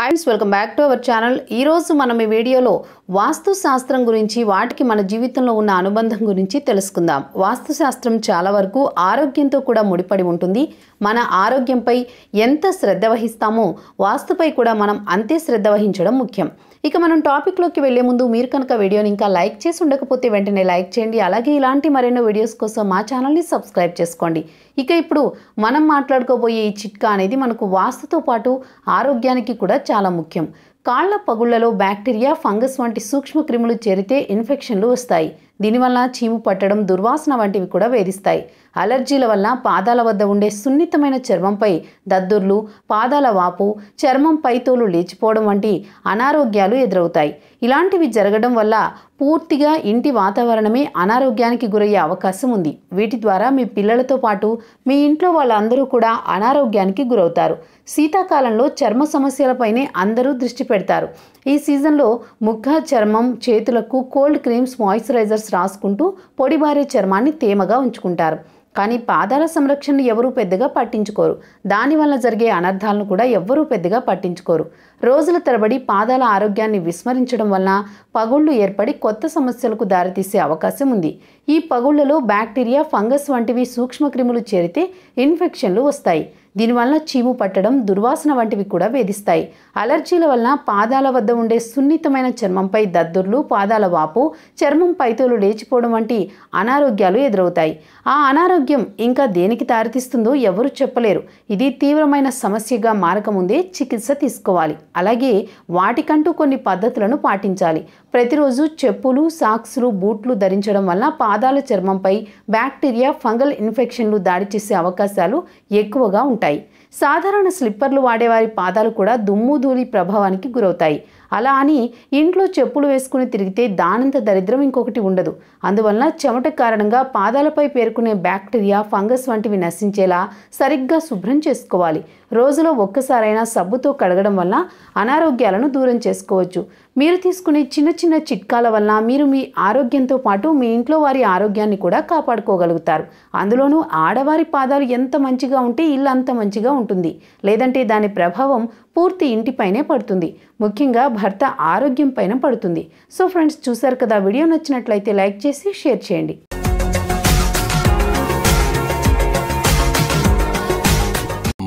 hi's welcome back to our channel ఈరోజు మనం ఈ వీడియోలో వాస్తు శాస్త్రం గురించి వాటికి మన జీవితంలో ఉన్న అనుబంధం గురించి తెలుసుకుందాం వాస్తు శాస్త్రం చాలా వరకు ఆరోగ్యంతో కూడా ముడిపడి ఉంటుంది మన ఆరోగ్యంపై ఎంత శ్రద్ధ వహిస్తామో వాస్తుపై కూడా మనం అంతే శ్రద్ధ వహించడం ముఖ్యం ఇక మనం టాపిక్లోకి వెళ్లే ముందు మీరు కనుక వీడియోని ఇంకా లైక్ చేసి ఉండకపోతే వెంటనే లైక్ చేయండి అలాగే ఇలాంటి మరెన్నో వీడియోస్ కోసం మా ఛానల్ని సబ్స్క్రైబ్ చేసుకోండి ఇక ఇప్పుడు మనం మాట్లాడుకోబోయే ఈ చిట్కా అనేది మనకు వాస్తుతో పాటు ఆరోగ్యానికి కూడా చాలా ముఖ్యం కాళ్ల పగుళ్లలో బ్యాక్టీరియా ఫంగస్ వంటి సూక్ష్మక్రిములు చేరితే ఇన్ఫెక్షన్లు వస్తాయి దీనివల్ల చీము పట్టడం దుర్వాసన వంటివి కూడా వేధిస్తాయి అలర్జీల వల్ల పాదాల వద్ద ఉండే సున్నితమైన చర్మంపై దద్దుర్లు పాదాల వాపు చర్మం పైతోలు లేచిపోవడం వంటి అనారోగ్యాలు ఎదురవుతాయి ఇలాంటివి జరగడం వల్ల పూర్తిగా ఇంటి వాతావరణమే అనారోగ్యానికి గురయ్యే అవకాశం ఉంది వీటి ద్వారా మీ పిల్లలతో పాటు మీ ఇంట్లో వాళ్ళందరూ కూడా అనారోగ్యానికి గురవుతారు శీతాకాలంలో చర్మ సమస్యలపైనే అందరూ దృష్టి పెడతారు ఈ సీజన్లో ముఖ చర్మం చేతులకు కోల్డ్ క్రీమ్స్ మాయిశ్చరైజర్స్ రాసుకుంటూ పొడిబారే చర్మాన్ని తేమగా ఉంచుకుంటారు కానీ పాదాల సంరక్షణను ఎవరూ పెద్దగా పట్టించుకోరు దానివల్ల జరిగే అనర్థాలను కూడా ఎవ్వరూ పెద్దగా పట్టించుకోరు రోజుల తరబడి పాదాల ఆరోగ్యాన్ని విస్మరించడం వల్ల పగుళ్లు ఏర్పడి కొత్త సమస్యలకు దారితీసే అవకాశం ఉంది ఈ పగుళ్లలో బ్యాక్టీరియా ఫంగస్ వంటివి సూక్ష్మక్రిములు చేరితే ఇన్ఫెక్షన్లు వస్తాయి దీనివల్ల చీము పట్టడం దుర్వాసన వంటివి కూడా వేధిస్తాయి అలర్జీల వల్ల పాదాల వద్ద ఉండే సున్నితమైన చర్మంపై దద్దుర్లు పాదాల వాపు చర్మం పైతోలు లేచిపోవడం వంటి అనారోగ్యాలు ఎదురవుతాయి ఆ అనారోగ్యం ఇంకా దేనికి దారితీస్తుందో ఎవరు చెప్పలేరు ఇది తీవ్రమైన సమస్యగా మారకముందే చికిత్స తీసుకోవాలి అలాగే వాటికంటూ కొన్ని పద్ధతులను పాటించాలి ప్రతిరోజు చెప్పులు సాక్స్లు బూట్లు ధరించడం వల్ల పాదాల చర్మంపై బ్యాక్టీరియా ఫంగల్ ఇన్ఫెక్షన్లు దాడి చేసే అవకాశాలు ఎక్కువగా ఉంటాయి ఉంటాయి సాధారణ స్లిప్పర్లు వాడేవారి పాదాలు కూడా దుమ్ము ధూళి ప్రభావానికి గురవుతాయి అలా అని ఇంట్లో చెప్పులు వేసుకుని తిరిగితే దానంత దరిద్రం ఇంకొకటి ఉండదు అందువలన చెమట కారణంగా పాదాలపై పేర్కొనే బ్యాక్టీరియా ఫంగస్ వంటివి నశించేలా సరిగ్గా శుభ్రం చేసుకోవాలి రోజులో ఒక్కసారైనా సబ్బుతో కడగడం వల్ల అనారోగ్యాలను దూరం చేసుకోవచ్చు మీరు తీసుకునే చిన్న చిన్న చిట్కాల వల్ల మీరు మీ ఆరోగ్యంతో పాటు మీ ఇంట్లో వారి ఆరోగ్యాన్ని కూడా కాపాడుకోగలుగుతారు అందులోనూ ఆడవారి పాదాలు ఎంత మంచిగా ఉంటే ఇల్లు అంత మంచిగా ఉంటుంది లేదంటే దాని ప్రభావం పూర్తి ఇంటిపైనే పడుతుంది ముఖ్యంగా భర్త ఆరోగ్యం పైన పడుతుంది సో ఫ్రెండ్స్ చూశారు కదా వీడియో నచ్చినట్లయితే లైక్ చేసి షేర్ చేయండి